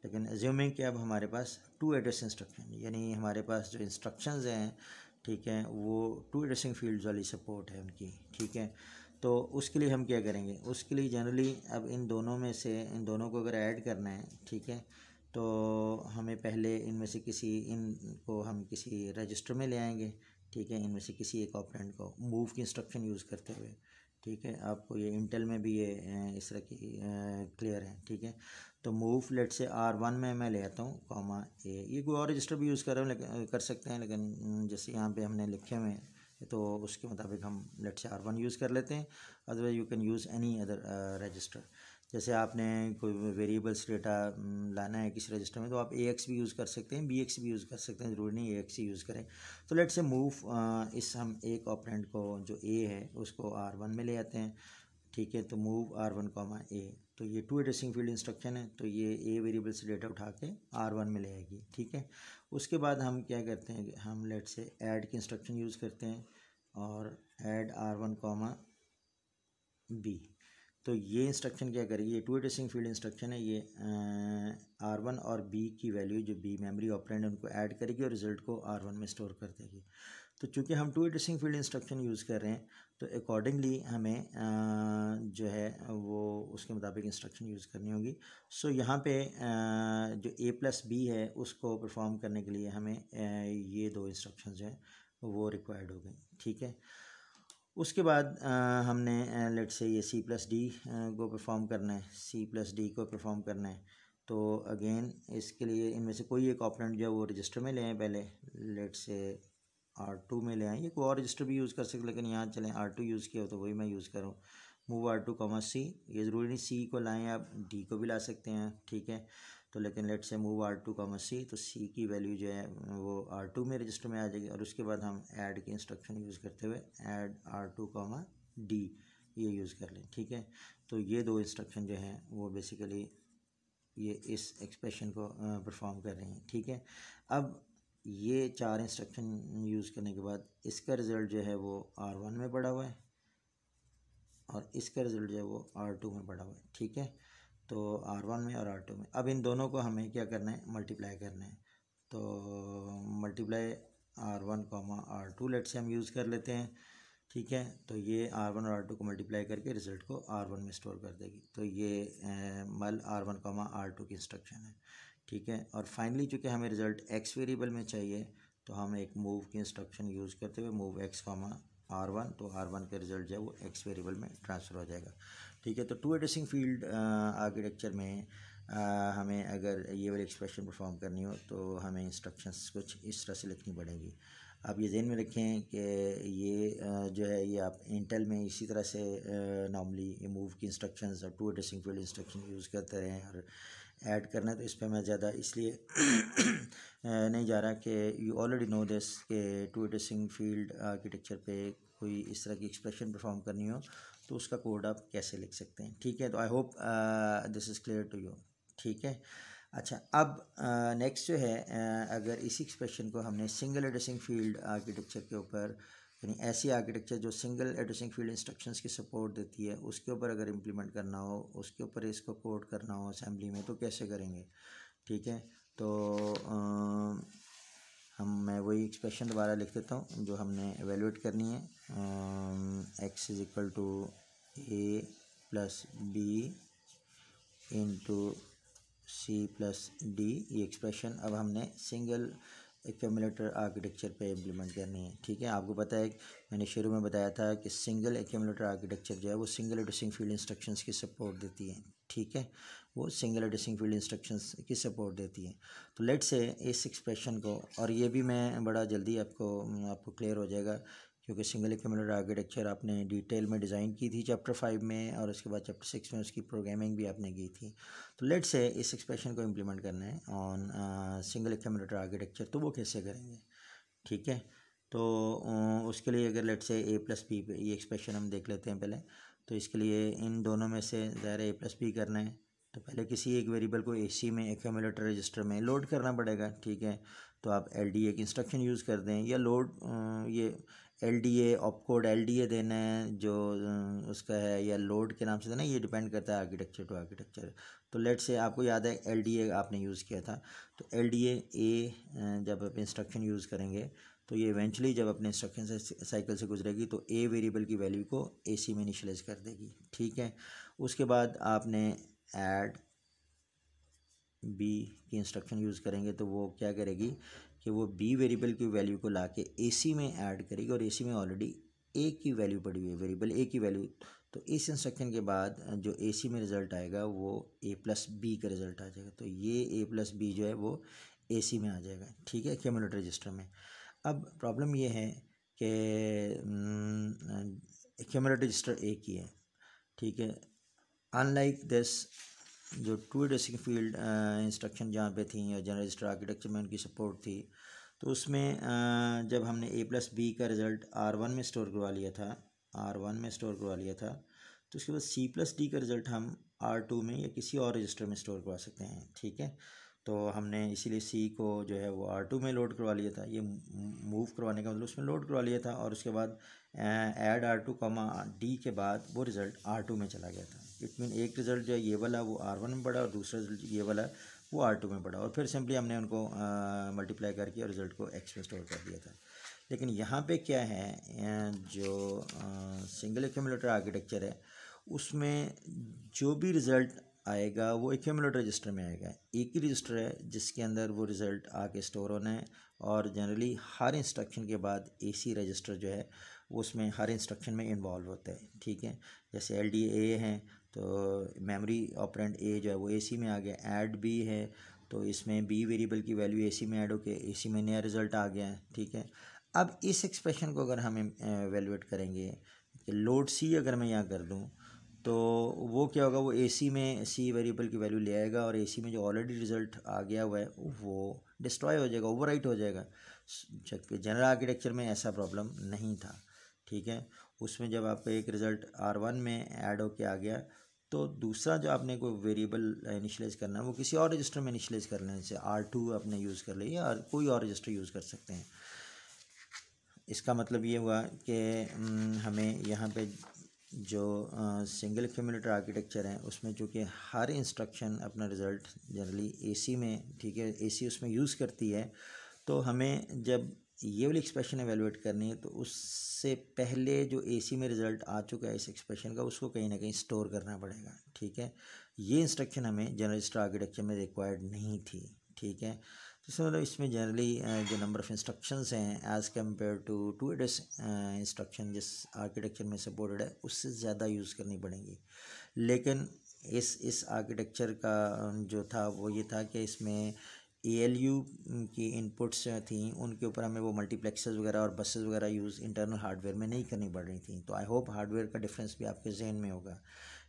लेकिन एज्यूमिंग कि अब हमारे पास टू एड्रेस इंस्ट्रक्शन यानी हमारे पास जो इंस्ट्रक्शंस हैं ठीक है वो टू एड्रेसिंग फील्ड्स वाली सपोर्ट है उनकी ठीक है तो उसके लिए हम क्या करेंगे उसके लिए जनरली अब इन दोनों में से इन दोनों को अगर ऐड करना है ठीक है तो हमें पहले इनमें से किसी इन को हम किसी रजिस्टर में ले आएंगे ठीक है इनमें से किसी एक ऑपरेंट को मूव की इंस्ट्रक्शन यूज़ करते हुए ठीक है आपको ये इंटेल में भी ये इस तरह की क्लियर है ठीक है तो move let's say R one में मैं ले आता हूँ कॉमा ए ये कोई और रजिस्टर भी यूज़ कर रहे हैं कर सकते हैं लेकिन जैसे यहाँ पे हमने लिखे हुए हैं तो उसके मुताबिक हम let's say R one use कर लेते हैं otherwise you can use any other register जैसे आपने कोई वेरिएबल्स डेटा लाना है किसी रजिस्टर में तो आप ए एक्स भी यूज़ कर सकते हैं बी एक्स भी यूज़ कर सकते हैं ज़रूरी नहीं ए एक्स ही यूज़ करें तो लेट से मूव इस हम एक ऑपरेंट को जो ए है उसको आर वन में ले आते हैं ठीक है तो move R one comma A तो ये टू एड्रेसिंग फील्ड इंस्ट्रक्शन है तो ये ए वेरिएबल से डेटा उठा के आर वन में ले आएगी ठीक है उसके बाद हम क्या करते हैं हम लेट से ऐड की इंस्ट्रक्शन यूज़ करते हैं और add R one comma B तो ये इंस्ट्रक्शन क्या करेगी ये टू एड्रेसिंग फील्ड इंस्ट्रक्शन है ये आर वन और बी की वैल्यू जो बी मेमोरी ऑपरेंड है उनको ऐड करेगी और रिजल्ट को आर वन में स्टोर कर देगी तो चूंकि हम two addressing field instruction use कर रहे हैं तो अकॉर्डिंगली हमें आ, जो है वो उसके मुताबिक इंस्ट्रक्शन यूज़ करनी होगी सो यहाँ पे आ, जो ए प्लस बी है उसको परफॉर्म करने के लिए हमें आ, ये दो इंस्ट्रक्शन जो हैं वो रिक्वायर्ड हो गई ठीक है उसके बाद आ, हमने लेट से ये सी प्लस डी को परफॉर्म करना है सी प्लस डी को परफॉर्म करना है तो अगेन इसके लिए इनमें से कोई एक ऑपरेंट जो है वो रजिस्टर में ले आए पहले लेट से आर टू में ले आए ये कोई और रजिस्टर भी यूज़ कर सकते लेकिन यहाँ चलें आर टू यूज़ किया हो तो वही मैं यूज़ करूँ move R two comma C ये ज़रूरी नहीं सी को लाएँ आप डी को भी ला सकते हैं ठीक है तो लेकिन let's say move R two comma C तो सी की वैल्यू जो है वो आर टू में रजिस्टर में आ जाएगी और उसके बाद हम ऐड की इंस्ट्रक्शन यूज़ करते हुए add R two comma D ये यूज़ कर लें ठीक है तो ये दो इंस्ट्रक्शन जो हैं वो बेसिकली ये इस एक्सप्रेशन को परफॉर्म कर रही हैं ठीक है अब ये चार इंस्ट्रक्शन यूज़ करने के बाद इसका रिज़ल्ट जो है वो आर वन में पड़ा हुआ है और इसका रिज़ल्ट जो है वो आर टू में पड़ा हुआ है ठीक है तो आर वन में और आर टू में अब इन दोनों को हमें क्या करना है मल्टीप्लाई करना है तो multiply R one comma R two let's say हम यूज़ कर लेते हैं ठीक है तो ये आर वन और आर टू को मल्टीप्लाई करके रिजल्ट को आर वन में स्टोर कर देगी तो ये mul R one comma R two की इंस्ट्रक्शन है ठीक है और फाइनली चूँकि हमें रिज़ल्ट एक्स वेरिएबल में चाहिए तो हम एक मूव की इंस्ट्रक्शन यूज़ करते हुए move X comma R one तो आर वन का रिज़ल्ट जो है वो एक्स वेरिएबल में ट्रांसफ़र हो जाएगा ठीक है तो टू एड्रेसिंग फील्ड आर्किटेक्चर में आ, uh, हमें अगर ये वाली एक्सप्रेशन परफॉर्म करनी हो तो हमें इंस्ट्रक्शंस कुछ इस तरह से लिखनी पड़ेंगी आप ये जहन में रखें कि ये uh, जो है ये आप इंटेल में इसी तरह से नॉर्मली uh, मूव की इंस्ट्रक्शंस और two addressing field instruction use करते रहें और ऐड करना है तो इस पर मैं ज़्यादा इसलिए नहीं जा रहा कि यू ऑलरेडी नो दिस के टू एड्रेसिंग फील्ड आर्किटेक्चर पे कोई इस तरह की एक्सप्रेशन परफॉर्म करनी हो तो उसका कोड आप कैसे लिख सकते हैं ठीक है तो I hope this is clear to you ठीक है अच्छा अब नेक्स्ट uh, जो है uh, अगर इसी एक्सप्रेशन को हमने सिंगल एड्रेसिंग फील्ड आर्किटेक्चर के ऊपर यानी ऐसी आर्किटेक्चर जो सिंगल एड्रेसिंग फील्ड इंस्ट्रक्शंस की सपोर्ट देती है उसके ऊपर अगर इम्प्लीमेंट करना हो उसके ऊपर इसको कोड करना हो असेंबली में तो कैसे करेंगे ठीक है तो uh, हम मैं वही एक्सप्रेशन दोबारा लिख देता हूँ जो हमने एवेलुएट करनी है X is equal to A plus B into C plus D ये एक्सप्रेशन अब हमने सिंगल एक्यूमुलेटर आर्किटेक्चर पे इम्प्लीमेंट करनी है ठीक है आपको पता है मैंने शुरू में बताया था कि सिंगल एक्यूमुलेटर आर्किटेक्चर जो है वो सिंगल एड्रेसिंग फील्ड इंस्ट्रक्शंस की सपोर्ट देती है ठीक है वो सिंगल एड्रेसिंग फील्ड इंस्ट्रक्शंस की सपोर्ट देती है तो लेट से इस एक्सप्रेशन को और ये भी मैं बड़ा जल्दी आपको आपको क्लियर हो जाएगा क्योंकि सिंगल इक्विमुलेटर आर्किटेक्चर आपने डिटेल में डिज़ाइन की थी चैप्टर फाइव में और उसके बाद चैप्टर सिक्स में उसकी प्रोग्रामिंग भी आपने की थी तो लेट से इस एक्सप्रेशन को इम्प्लीमेंट करना है ऑन सिंगल इक्विमुलेटर आर्किटेक्चर तो वो कैसे करेंगे ठीक है तो उसके लिए अगर लेट से ए प्लस बी ये एक्सप्रेशन हम देख लेते हैं पहले तो इसके लिए इन दोनों में से ज़ाहिर ए प्लस बी करना है तो पहले किसी एक वेरिएबल को ए में एक्यूमुलेटर रजिस्टर में लोड करना पड़ेगा ठीक है तो आप एल डी ए की इंस्ट्रक्शन यूज़ कर दें या लोड ये L D A code L D A देना है जो उसका है या लोड के नाम से देना ये डिपेंड करता है आर्किटेक्चर टू आर्किटेक्चर तो लेट से आपको याद है एल डी ए आपने यूज़ किया था तो एल डी ए जब आप इंस्ट्रक्शन यूज़ करेंगे तो ये इवेंचुअली जब अपने इंस्ट्रक्शन से साइकिल से गुजरेगी तो ए वेरिएबल की वैल्यू को ए सी में इनिशलाइज कर देगी ठीक है उसके बाद आपने ऐड बी की इंस्ट्रक्शन यूज़ करेंगे तो वो क्या करेगी कि वो बी वेरिएबल की वैल्यू को ला के ए सी में ऐड करेगी और ए सी में ऑलरेडी ए की वैल्यू पड़ी हुई है वेरिएबल ए की वैल्यू तो इस इंस्ट्रक्शन के बाद जो ए सी में रिज़ल्ट आएगा वो ए प्लस बी का रिज़ल्ट आ जाएगा तो ये ए प्लस बी जो है वो ए सी में आ जाएगा ठीक है क्यूमुलेट रजिस्टर में अब प्रॉब्लम ये है कि क्यूमुलेट रजिस्टर ए की है ठीक है अनलाइक दिस जो टू ड्रेसिंग फील्ड इंस्ट्रक्शन जहाँ पे थी और जनरल रजिस्टर आर्किटेक्चर में उनकी सपोर्ट थी तो उसमें uh, जब हमने ए प्लस बी का रिज़ल्ट आर वन में स्टोर करवा लिया था आर वन में स्टोर करवा लिया था तो उसके बाद सी प्लस डी का रिज़ल्ट हम आर टू में या किसी और रजिस्टर में स्टोर करवा सकते हैं ठीक है तो हमने इसीलिए सी को जो है वो आर टू में लोड करवा लिया था ये मूव करवाने का मतलब उसमें लोड करवा लिया था और उसके बाद add R two comma D के बाद वो रिज़ल्ट आर टू में चला गया था इट मीन एक रिज़ल्ट जो है ये वाला वो आर वन में पड़ा और दूसरा रिजल्ट ये वाला वो आर टू में पड़ा और फिर सिंपली हमने उनको मल्टीप्लाई करके और रिज़ल्ट को एक्स में स्टोर कर दिया था लेकिन यहाँ पर क्या है जो सिंगल एक्यूमुलेटर आर्किटेक्चर है उसमें जो भी रिज़ल्ट आएगा वो एक्यूमलेट रजिस्टर में आएगा एक ही रजिस्टर है जिसके अंदर वो रिज़ल्ट आके स्टोर होना है और जनरली हर इंस्ट्रक्शन के बाद एसी रजिस्टर जो है उसमें हर इंस्ट्रक्शन में इन्वॉल्व होता है ठीक है जैसे एल डी ए हैं तो मेमोरी ऑपरेंट ए जो है वो ए सी में आ गया एड बी है तो इसमें बी वेरिएबल की वैल्यू ए सी में ऐड होके ए सी में नया रिज़ल्ट आ गया है ठीक है अब इस एक्सप्रेशन को अगर हम वैल्यूएट करेंगे कि लोड सी अगर मैं यहाँ कर दूँ तो वो क्या होगा वो एसी में सी वेरिएबल की वैल्यू ले आएगा और एसी में जो ऑलरेडी रिजल्ट आ गया हुआ है वो डिस्ट्रॉय हो जाएगा ओवरराइट हो जाएगा जबकि जनरल आर्किटेक्चर में ऐसा प्रॉब्लम नहीं था ठीक है उसमें जब आपका एक रिज़ल्ट आर वन में ऐड होके आ गया तो दूसरा जो आपने कोई वेरिएबल इनिशलाइज करना है वो किसी और रजिस्टर में इनिशलाइज कर लेना जैसे आर टू आपने यूज़ कर लिया और कोई और रजिस्टर यूज़ कर सकते हैं इसका मतलब ये हुआ कि हम्म, हमें यहाँ पे जो सिंगल एक्यूमिलेटर आर्किटेक्चर है उसमें चूँकि हर इंस्ट्रक्शन अपना रिज़ल्ट जनरली एसी में ठीक है एसी उसमें यूज़ करती है तो हमें जब ये वाली एक्सप्रेशन एवेलुएट करनी है तो उससे पहले जो एसी में रिज़ल्ट आ चुका है इस एक्सप्रेशन का उसको कहीं ना कहीं स्टोर करना पड़ेगा ठीक है ये इंस्ट्रक्शन हमें जनरल आर्किटेक्चर में रिक्वायर्ड नहीं थी ठीक है तो इसमें मतलब इसमें जनरली जो नंबर ऑफ़ इंस्ट्रक्शंस हैं as compare to two address instruction जिस आर्किटेक्चर में सपोर्टेड है उससे ज़्यादा यूज़ करनी पड़ेंगी लेकिन इस इस आर्किटेक्चर का जो था वो ये था कि इसमें ए की इनपुट्स थी उनके ऊपर हमें वो मल्टीप्लेक्सेस वगैरह और बसेस वगैरह यूज़ इंटरनल हार्डवेयर में नहीं करनी पड़ रही थी तो आई होप हार्डवेयर का डिफरेंस भी आपके जहन में होगा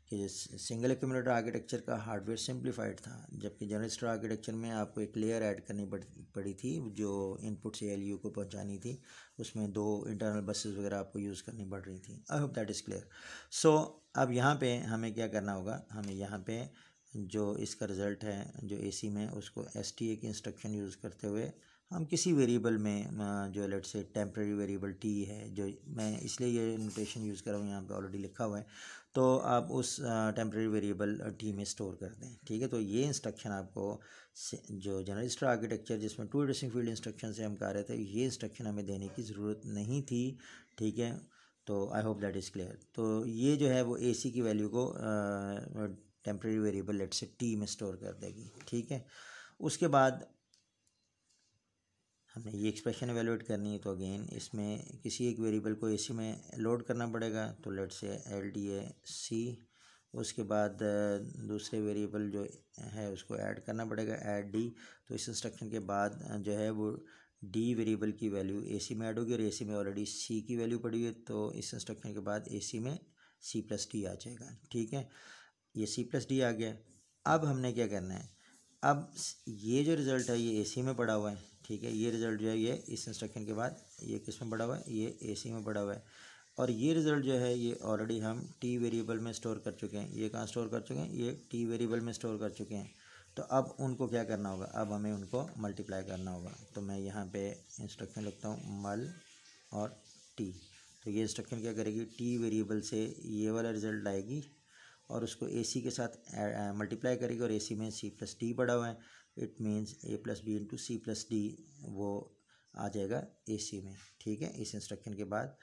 कि सिंगल एक्यूमलेटर आर्किटेक्चर का हार्डवेयर सिंप्लीफाइड था जबकि जनरल आर्किटेक्चर में आपको एक लेयर ऐड करनी पड़ी थी जो इनपुट से एल को पहुंचानी थी उसमें दो इंटरनल बसेस वगैरह आपको यूज़ करनी पड़ रही थी I hope that is clear so अब यहाँ पे हमें क्या करना होगा हमें यहाँ पे जो इसका रिज़ल्ट है जो ए में उसको एस टी ए की इंस्ट्रक्शन यूज़ करते हुए हम किसी वेरिएबल में जो लेट से टेम्प्रेरी वेरिएबल टी है जो मैं इसलिए ये नोटेशन यूज़ कर रहा हूँ यहाँ पे ऑलरेडी लिखा हुआ है तो आप उस टेम्प्रेरी वेरिएबल टी में स्टोर कर दें ठीक है तो ये इंस्ट्रक्शन आपको जो जनरलिस्ट आर्किटेक्चर जिसमें टू ड्रेसिंग फील्ड इंस्ट्रक्शन से हम कह रहे थे ये इंस्ट्रक्शन हमें देने की ज़रूरत नहीं थी ठीक है तो I hope that is clear तो ये जो है वो ए सी की वैल्यू को टेम्प्रेरी वेरिएबल लेट से टी में स्टोर कर देगी ठीक है उसके बाद हमें ये एक्सप्रेशन एवेलुएट करनी है तो अगेन इसमें किसी एक वेरिएबल को एसी में लोड करना पड़ेगा तो लेट से एल डी ए सी उसके बाद दूसरे वेरिएबल जो है उसको ऐड करना पड़ेगा एड डी तो इस इंस्ट्रक्शन के बाद जो है वो डी वेरिएबल की वैल्यू एसी में ऐड होगी और एसी में ऑलरेडी सी की वैल्यू पड़ी हुई है तो इस इंस्ट्रक्शन के बाद सी में सी प्लस डी आ जाएगा ठीक है ये सी प्लस डी आ गया अब हमने क्या करना है अब ये जो रिज़ल्ट है ये सी में पड़ा हुआ है ठीक है ये रिज़ल्ट जो है ये इस इंस्ट्रक्शन के बाद ये किस में बढ़ा हुआ है ये ए में बढ़ा हुआ है और ये रिज़ल्ट जो है ये ऑलरेडी हम टी वेरिएबल में स्टोर कर चुके हैं ये कहाँ स्टोर कर चुके हैं ये टी वेरिएबल में स्टोर कर चुके हैं तो अब उनको क्या करना होगा अब हमें उनको मल्टीप्लाई करना होगा तो मैं यहाँ पे इंस्ट्रक्शन लिखता हूँ मल और टी तो ये इंस्ट्रक्शन क्या करेगी टी वेरिएबल से ये वाला रिज़ल्ट आएगी और उसको ए के साथ मल्टीप्लाई करेगी और ए में सी प्लस टी बढ़ा हुआ है it means A plus B into C plus D वो आ जाएगा ए सी में ठीक है इस इंस्ट्रक्शन के बाद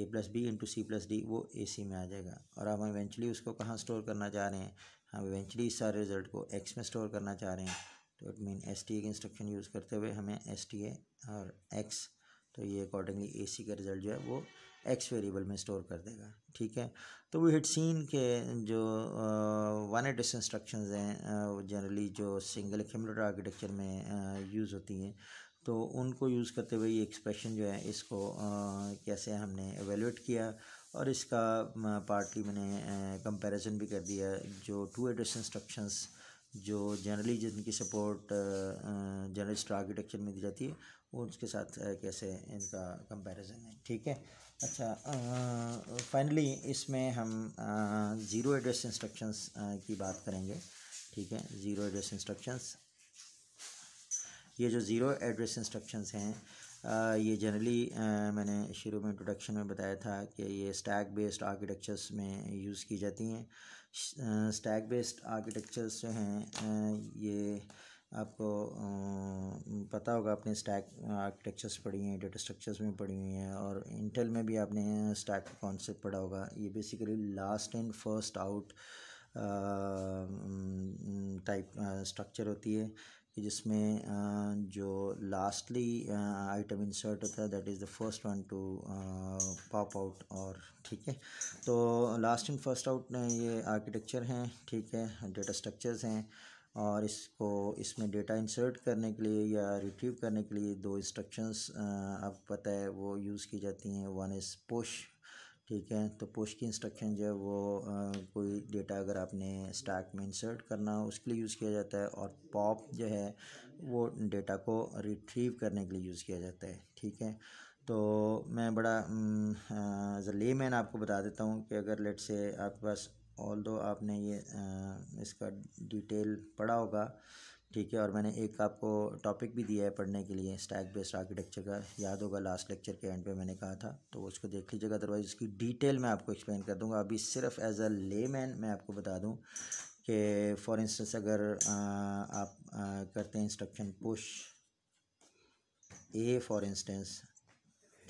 A plus B into C plus D वो ए सी में आ जाएगा और हम इवेंचुअली उसको कहाँ स्टोर करना चाह रहे हैं हम इवेंचुअली इस सारे रिजल्ट को एक्स में स्टोर करना चाह रहे हैं तो इट मीन एस टी का इंस्ट्रक्शन यूज़ करते हुए हमें एस टी ए और एक्स तो ये अकॉर्डिंगली ए सी का रिजल्ट जो है वो एक्स वेरिएबल में स्टोर कर देगा ठीक है तो वो हिट सीन के जो वन एडिस इंस्ट्रक्शन हैं जनरली जो सिंगल कंप्यूटर आर्किटेक्चर में यूज़ होती हैं तो उनको यूज़ करते हुए ये एक्सप्रेशन जो है इसको कैसे हमने एवेलुएट किया और इसका पार्टली मैंने कंपैरिजन भी कर दिया जो टू एड्रेस इंस्ट्रक्शंस जो जनरली जिनकी सपोर्ट जर्नलिस्ट आर्किटेक्चर में दी जाती है वो उसके साथ कैसे इनका कंपैरिजन है ठीक है अच्छा फाइनली इसमें हम ज़ीरो एड्रेस इंस्ट्रक्शंस की बात करेंगे ठीक है ज़ीरो एड्रेस इंस्ट्रक्शंस ये जो ज़ीरो एड्रेस इंस्ट्रक्शंस हैं ये जनरली मैंने शुरू में इंट्रोडक्शन में बताया था कि ये स्टैक बेस्ड आर्किटेक्चर्स में यूज़ की जाती हैं स्टैक बेस्ड आर्किटेक्चर्स जो हैं ये आपको पता होगा आपने स्टैक आर्किटेक्चर्स पढ़ी हैं डेटा स्ट्रक्चर्स में पढ़ी हुई हैं और इंटेल में भी आपने स्टैक कॉन्सेप्ट पढ़ा होगा ये basically last and first out type structure होती है कि जिसमें जो लास्टली आइटम इंसर्ट होता है that is the first one to pop out और ठीक है तो लास्ट इन फर्स्ट आउट ये आर्किटेक्चर हैं ठीक है डेटा स्ट्रक्चर्स हैं और इसको इसमें डेटा इंसर्ट करने के लिए या रिट्रीव करने के लिए दो इंस्ट्रक्शंस आपको पता है वो यूज़ की जाती हैं वन इज़ पुश ठीक है तो पुश की इंस्ट्रक्शन जो है वो आ, कोई डेटा अगर आपने स्टैक में इंसर्ट करना हो उसके लिए यूज़ किया जाता है और पॉप जो है वो डेटा को रिट्रीव करने के लिए यूज़ किया जाता है ठीक है तो मैं बड़ा एज मैन आपको बता देता हूँ कि अगर लेट से आपके पास ऑल दो आपने ये आ, इसका डिटेल पढ़ा होगा ठीक है और मैंने एक आपको टॉपिक भी दिया है पढ़ने के लिए स्टैक बेस्ड आर्किटेक्चर का याद होगा लास्ट लेक्चर के एंड पे मैंने कहा था तो उसको देख लीजिएगा अदरवाइज़ उसकी डिटेल मैं आपको एक्सप्लेन कर दूंगा अभी सिर्फ एज अ ले मैन मैं आपको बता दूं कि फॉर इंस्टेंस अगर आ, आप आ, करते हैं instruction push A for instance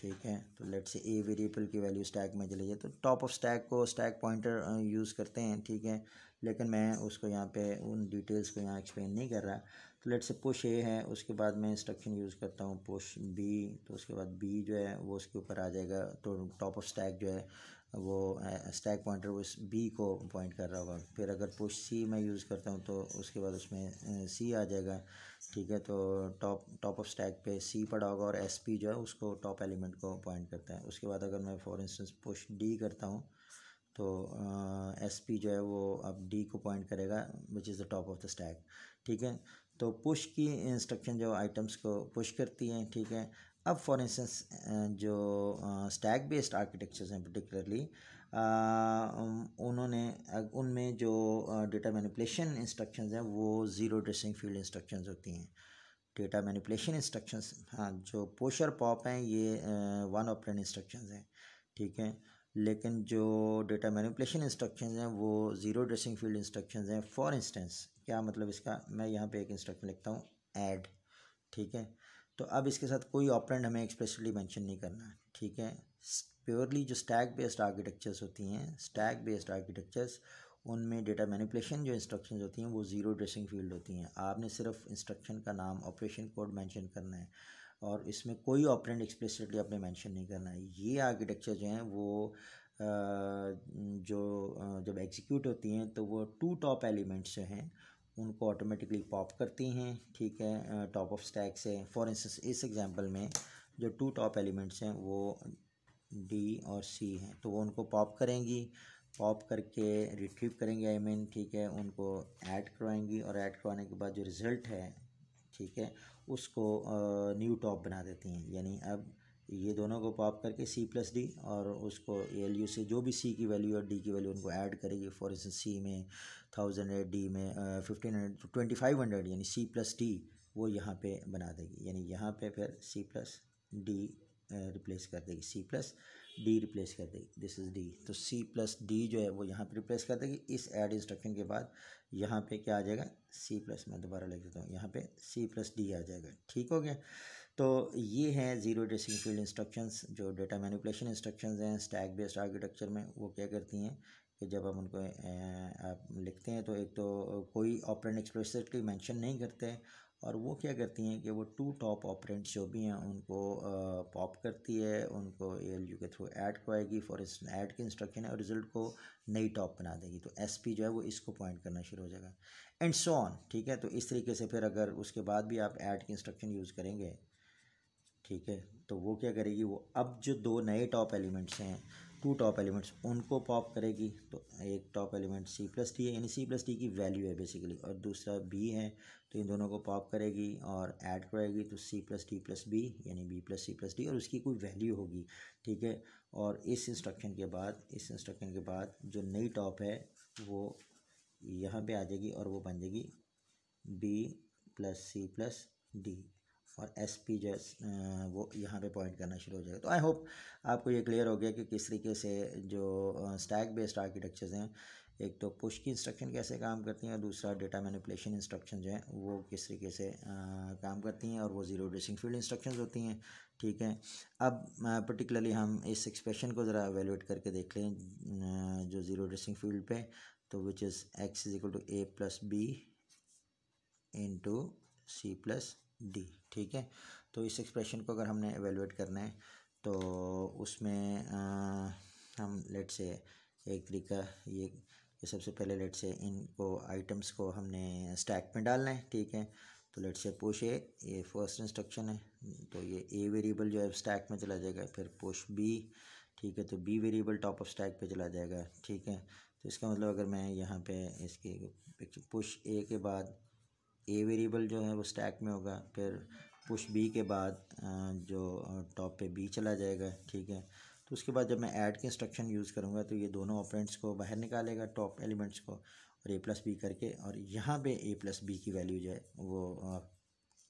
ठीक है तो लेट से ए वेरिएबल की वैल्यू स्टैक में चले जाए तो टॉप ऑफ स्टैक को स्टैक पॉइंटर यूज़ करते हैं ठीक है लेकिन मैं उसको यहाँ पे उन डिटेल्स को यहाँ एक्सप्लेन नहीं कर रहा तो लेट से पुश ए है उसके बाद मैं इंस्ट्रक्शन यूज़ करता हूँ पुश बी तो उसके बाद बी जो है वो उसके ऊपर आ जाएगा तो टॉप ऑफ स्टैक जो है वो स्टैक पॉइंटर वो बी को पॉइंट कर रहा होगा फिर अगर पुश सी मैं यूज़ करता हूँ तो उसके बाद उसमें सी आ जाएगा ठीक है तो टॉप टॉप ऑफ स्टैक पे सी पड़ा होगा और एस पी जो है उसको टॉप एलिमेंट को पॉइंट करता है उसके बाद अगर मैं फॉर इंस्टेंस पुश डी करता हूँ तो एस uh, पी जो है वो अब डी को पॉइंट करेगा which is the top of the stack ठीक है तो पुश की इंस्ट्रक्शन जो आइटम्स को पुश करती हैं ठीक है अब फॉर इंस्टेंस जो स्टैक बेस्ड आर्किटेक्चर्स हैं पर्टिकुलरली उन्होंने उनमें जो डेटा मैनिपुलेशन इंस्ट्रक्शंस हैं वो ज़ीरो ड्रेसिंग फील्ड इंस्ट्रक्शंस होती हैं डेटा मैनिपुलेशन इंस्ट्रक्शंस हाँ जो पुश और पॉप हैं ये वन ऑपरेंट इंस्ट्रक्शंस हैं ठीक है लेकिन जो डेटा मैनिपुलेशन इंस्ट्रक्शंस हैं वो ज़ीरो ड्रेसिंग फील्ड इंस्ट्रक्शंस हैं फॉर इंस्टेंस क्या मतलब इसका मैं यहाँ पे एक इंस्ट्रक्शन लिखता हूँ ऐड ठीक है तो अब इसके साथ कोई ऑपरेंड हमें एक्सप्रेसली मैंशन नहीं करना ठीक है प्योरली जो स्टैक बेस्ड आर्किटेक्चर्स होती हैं स्टैक बेस्ड आर्किटेक्चर्स उनमें डेटा मैनिपुलेशन जो इंस्ट्रक्शन होती हैं वो ज़ीरो ड्रेसिंग फील्ड होती हैं आपने सिर्फ इंस्ट्रक्शन का नाम ऑपरेशन कोड मैंशन करना है और इसमें कोई ऑपरेंट एक्सप्लिसिटली आपने मेंशन नहीं करना है ये आर्किटेक्चर जो हैं वो जो जब एग्जीक्यूट होती हैं तो वो टू टॉप एलिमेंट्स जो हैं उनको ऑटोमेटिकली पॉप करती हैं ठीक है टॉप ऑफ स्टैक से फॉर इंस्टेंस इस एग्जांपल में जो टू टॉप एलिमेंट्स हैं वो डी और सी हैं तो वो उनको पॉप करेंगी पॉप करके रिट्रीव करेंगे आई मीन ठीक है उनको ऐड करवाएंगी और ऐड करवाने के बाद जो रिज़ल्ट है ठीक है उसको न्यू टॉप बना देती हैं यानी अब ये दोनों को पॉप करके सी प्लस डी और उसको एल यू से जो भी सी की वैल्यू और डी की वैल्यू उनको ऐड करेगी फॉर इंस्टेंस सी में थाउजेंड है डी में fifteen hundred twenty five hundred यानी सी प्लस डी वो यहाँ पे बना देगी यानी यहाँ पे फिर सी प्लस डी रिप्लेस कर देगी सी प्लस डी रिप्लेस कर देगी दिस इज़ डी तो सी प्लस डी जो है वो यहाँ पर रिप्लेस कर देगी इस एड इंस्ट्रक्शन के बाद यहाँ पे क्या आ जाएगा सी प्लस मैं दोबारा लिख देता हूँ यहाँ पे सी प्लस डी आ जाएगा ठीक हो गया तो ये है ज़ीरो ड्रेसिंग फील्ड इंस्ट्रक्शंस जो डेटा मैनिपुलेशन इंस्ट्रक्शन हैं स्टैक बेस्ड आर्किटेक्चर में वो क्या करती हैं कि जब हम उनको आप लिखते हैं तो एक तो कोई ऑपरेंट एक्सप्रेसिवली मैंशन नहीं करते और वो क्या करती हैं कि वो टू टॉप ऑपरेंट जो भी हैं उनको पॉप करती है उनको ए एल यू के थ्रू ऐड करवाएगी फॉर इस ऐड की इंस्ट्रक्शन है और रिजल्ट को नई टॉप बना देगी तो एस पी जो है वो इसको पॉइंट करना शुरू हो जाएगा एंड सो ऑन ठीक है तो इस तरीके से फिर अगर उसके बाद भी आप ऐड की इंस्ट्रक्शन यूज़ करेंगे ठीक है तो वो क्या करेगी वो अब जो दो नए टॉप एलिमेंट्स हैं टू टॉप एलिमेंट्स उनको पॉप करेगी तो एक top element C plus T है यानी सी प्लस टी की वैल्यू है बेसिकली और दूसरा बी है तो इन दोनों को पॉप करेगी और ऐड करेगी तो C plus T plus B यानी B plus C plus D और उसकी कोई वैल्यू होगी ठीक है और इस इंस्ट्रक्शन के बाद इस इंस्ट्रक्शन के बाद जो नई टॉप है वो यहाँ पर आ जाएगी और वो बन जाएगी B plus C plus D और एस पी जो वो यहाँ पे पॉइंट करना शुरू हो जाएगा तो आई होप आपको ये क्लियर हो गया कि किस तरीके से जो स्टैक बेस्ड आर्किटेक्चर्स हैं एक तो पुश की इंस्ट्रक्शन कैसे काम करती हैं और दूसरा डेटा मैनिपुलेशन इंस्ट्रक्शन जो हैं वो किस तरीके से आ, काम करती हैं और वो ज़ीरो ड्रेसिंग फील्ड इंस्ट्रक्शन होती हैं ठीक है अब पर्टिकुलरली हम इस एक्सप्रेशन को ज़रा एवेलुएट करके देख लें जो ज़ीरो ड्रेसिंग फील्ड पे तो which is X is equal to A plus B into C plus D ठीक है तो इस एक्सप्रेशन को अगर हमने एवेलुएट करना है तो उसमें आ, हम लेट से एक तरीका ये ये सबसे पहले लेट से इनको आइटम्स को हमने स्टैक में डालना है ठीक है तो लेट से पुश ए ये फर्स्ट इंस्ट्रक्शन है तो ये ए वेरिएबल जो है स्टैक में चला जाएगा फिर पुश बी ठीक है तो B variable top of stack पे चला जाएगा ठीक है तो इसका मतलब अगर मैं यहाँ पे पिक्चर पुश ए के बाद ए वेरिएबल जो है वो स्टैक में होगा फिर पुश बी के बाद जो टॉप पे बी चला जाएगा ठीक है तो उसके बाद जब मैं ऐड के इंस्ट्रक्शन यूज़ करूँगा तो ये दोनों ऑपरेंट्स को बाहर निकालेगा टॉप एलिमेंट्स को और ए प्लस बी करके और यहाँ पे ए प्लस बी की वैल्यू जो है वो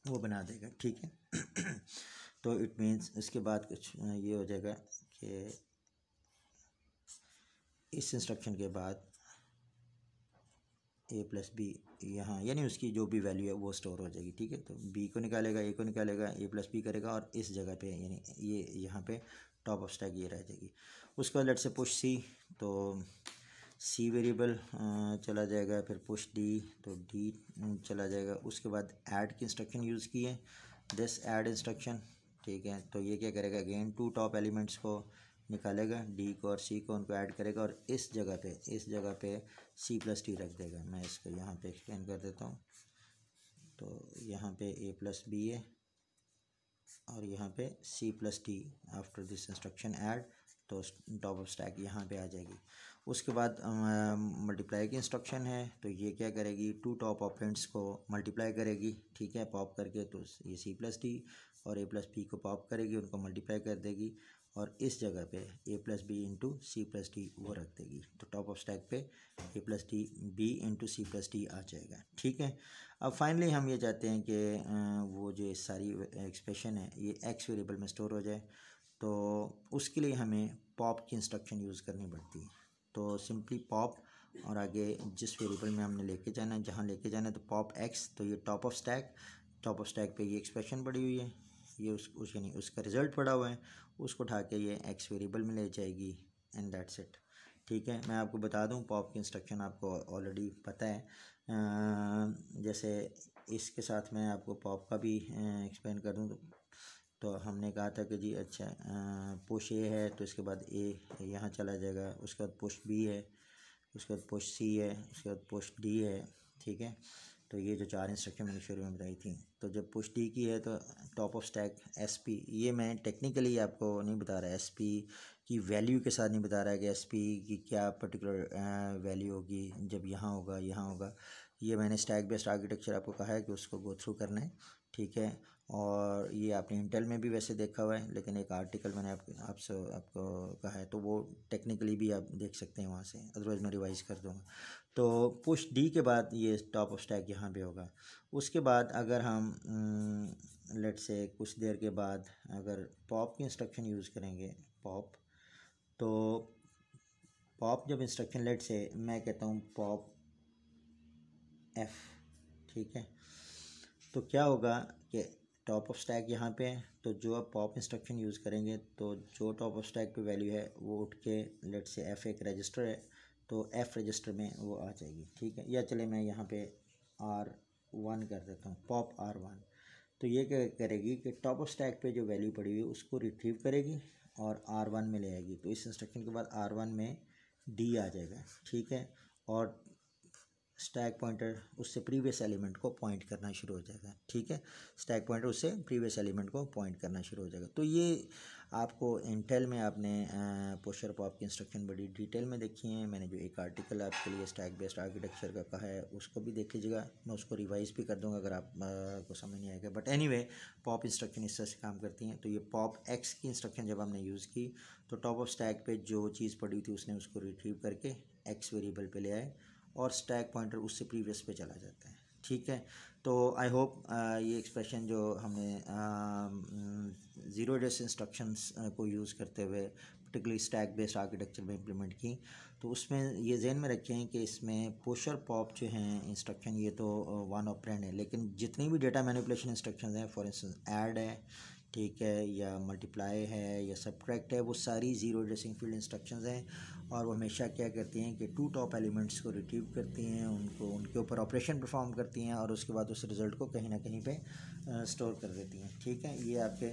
वो बना देगा ठीक है [clears throat] तो इट मीन्स इसके बाद कुछ ये हो जाएगा कि इस इंस्ट्रक्शन के बाद ए प्लस बी यहाँ यानी उसकी जो भी वैल्यू है वो स्टोर हो जाएगी ठीक है तो बी को निकालेगा ए को निकालेगा ए प्लस बी करेगा और इस जगह पे यानी ये यहाँ पे टॉप ऑफ स्टैक ये रह जाएगी उसके बाद लेट से पुश सी तो सी वेरिएबल चला जाएगा फिर पुश डी तो डी चला जाएगा उसके बाद ऐड की इंस्ट्रक्शन यूज़ किए दिस एड इंस्ट्रक्शन ठीक है तो ये क्या करेगा अगेन टू टॉप एलिमेंट्स को निकालेगा डी को और सी को उनको ऐड करेगा और इस जगह पे इस जगह पे सी प्लस टी रख देगा मैं इसको यहाँ पे एक्सप्लेन कर देता हूँ तो यहाँ पे ए प्लस बी ए और यहाँ पे C plus T after this instruction add तो टॉप ऑफ स्टैक यहाँ पे आ जाएगी उसके बाद मल्टीप्लाई की इंस्ट्रक्शन है तो ये क्या करेगी टू टॉप ऑपरेंट्स को मल्टीप्लाई करेगी ठीक है पॉप करके तो ये सी प्लस टी और ए प्लस पी को पॉप करेगी उनको मल्टीप्लाई कर देगी और इस जगह पे A plus B into C plus D वो रख देगी तो टॉप ऑफ स्टैक पे A plus D B into C plus D आ जाएगा ठीक है अब फाइनली हम ये चाहते हैं कि वो जो सारी एक्सप्रेशन है ये एक्स वेरिएबल में स्टोर हो जाए तो उसके लिए हमें पॉप की इंस्ट्रक्शन यूज़ करनी पड़ती है तो सिंपली पॉप और आगे जिस वेरिएबल में हमने लेके जाना है जहाँ लेके जाना है तो पॉप एक्स तो ये top of stack top of stack पे ये एक्सप्रेशन पड़ी हुई है ये उस उस यानी उसका रिज़ल्ट पड़ा हुआ है उसको उठा के ये एक्स वेरिएबल में ले जाएगी एंड दैट्स इट ठीक है मैं आपको बता दूं पॉप की इंस्ट्रक्शन आपको ऑलरेडी पता है जैसे इसके साथ मैं आपको पॉप का भी एक्सप्लेन कर दूँ तो हमने कहा था कि जी अच्छा पुश ए है तो इसके बाद ए यहाँ चला जाएगा उसके बाद पुश बी है उसके बाद पुश सी है उसके बाद पुश डी है ठीक है तो ये जो चार इंस्ट्रक्शन मैंने शुरू में बताई थी तो जब पुश डी की है तो top of stack S P ये मैं टेक्निकली आपको नहीं बता रहा एस पी की वैल्यू के साथ नहीं बता रहा है कि एस पी की क्या पर्टिकुलर वैल्यू होगी जब यहाँ होगा यहाँ होगा ये मैंने स्टैक बेस्ड आर्किटेक्चर आपको कहा है कि उसको गो थ्रू करना है ठीक है और ये आपने इंटेल में भी वैसे देखा हुआ है लेकिन एक आर्टिकल मैंने आप, आपसे आपको कहा है तो वो टेक्निकली भी आप देख सकते हैं वहाँ से अदरवाइज़ मैं रिवाइज़ कर दूँगा तो पुश डी के बाद ये टॉप ऑफ स्टैक यहाँ पे होगा उसके बाद अगर हम लेट से कुछ देर के बाद अगर पॉप की इंस्ट्रक्शन यूज़ करेंगे पॉप तो पॉप जब इंस्ट्रक्शन लेट से मैं कहता हूँ पॉप एफ़ ठीक है तो क्या होगा कि टॉप ऑफ स्टैक यहाँ पे तो जो आप पॉप इंस्ट्रक्शन यूज़ करेंगे तो जो टॉप ऑफ स्टैक पे वैल्यू है वो उठ के लेट से एफ़ एक रजिस्टर है तो एफ़ रजिस्टर में वो आ जाएगी ठीक है या चले मैं यहाँ पे आर वन कर देता हूँ पॉप आर वन तो ये क्या करेगी कि टॉप ऑफ स्टैक पे जो वैल्यू पड़ी हुई है उसको रिट्रीव करेगी और आर वन में ले आएगी तो इस इंस्ट्रक्शन के बाद आर वन में डी आ जाएगा ठीक है और स्टैक पॉइंटर उससे प्रीवियस एलिमेंट को पॉइंट करना शुरू हो जाएगा ठीक है स्टैक पॉइंटर उससे प्रीवियस एलिमेंट को पॉइंट करना शुरू हो जाएगा तो ये आपको इंटेल में आपने पोस्टर पॉप की इंस्ट्रक्शन बड़ी डिटेल में देखी है मैंने जो एक आर्टिकल आपके लिए स्टैक बेस्ड आर्किटेक्चर का कहा है उसको भी देख लीजिएगा मैं उसको रिवाइज भी कर दूँगा अगर आपको समझ नहीं आएगा बट एनी पॉप इंस्ट्रक्शन इस तरह से काम करती हैं तो ये पॉप एक्स की इंस्ट्रक्शन जब हमने यूज़ की तो टॉप ऑफ स्टैक पर जो चीज़ पड़ी थी उसने उसको रिट्रीव करके एक्स वेरिएबल पर ले आए और स्टैक पॉइंटर उससे प्रीवियस पे चला जाता है ठीक है तो आई होप uh, ये एक्सप्रेशन जो हमने ज़ीरो डेस इंस्ट्रक्शंस को यूज़ करते हुए पर्टिकुलरली स्टैक बेस्ड आर्किटेक्चर में इम्प्लीमेंट की तो उसमें ये जहन में रखें कि इसमें पोशर पॉप जो हैं इंस्ट्रक्शन ये तो वन uh, ऑपरेंड है लेकिन जितनी भी डेटा मैनिपुलेशन इंस्ट्रक्शन हैं फॉर इंस्टेंस एड है ठीक है या मल्टीप्लाई है या सब्ट्रैक्ट है वो सारी ज़ीरो ड्रेसिंग फील्ड इंस्ट्रक्शंस हैं और वो हमेशा क्या करती हैं कि टू टॉप एलिमेंट्स को रिट्रीव करती हैं उनको उनके ऊपर ऑपरेशन परफॉर्म करती हैं और उसके बाद उस रिज़ल्ट को कहीं ना कहीं पे स्टोर कर देती हैं ठीक है ये आपके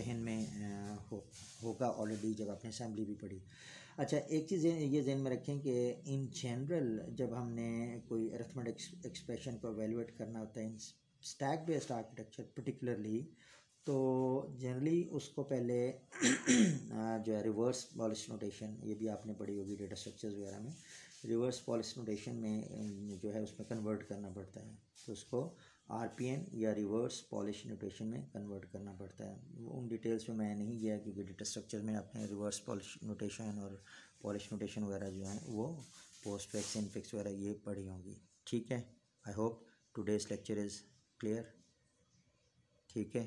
जहन में हो होगा ऑलरेडी जब आपने असम्बली भी पढ़ी अच्छा एक चीज़ ये जहन में रखें कि इन जनरल जब हमने कोई अर्थमेटिक एक्सप्रेशन को एवेलुएट करना होता है in stack based architecture particularly तो जनरली उसको पहले [clears throat] जो है रिवर्स पॉलिश नोटेशन ये भी आपने पढ़ी होगी डेटा स्ट्रक्चर्स वगैरह में रिवर्स पॉलिश नोटेशन में जो है उसमें कन्वर्ट करना पड़ता है तो उसको आरपीएन या रिवर्स पॉलिश नोटेशन में कन्वर्ट करना पड़ता है उन डिटेल्स में मैं नहीं गया क्योंकि डेटा स्ट्रक्चर में आपने रिवर्स पॉलिश नोटेशन और पॉलिश नोटेशन वगैरह जो है वो पोस्ट इन इनफिक्स वगैरह ये पढ़ी होंगी ठीक है I hope today's lecture is clear ठीक है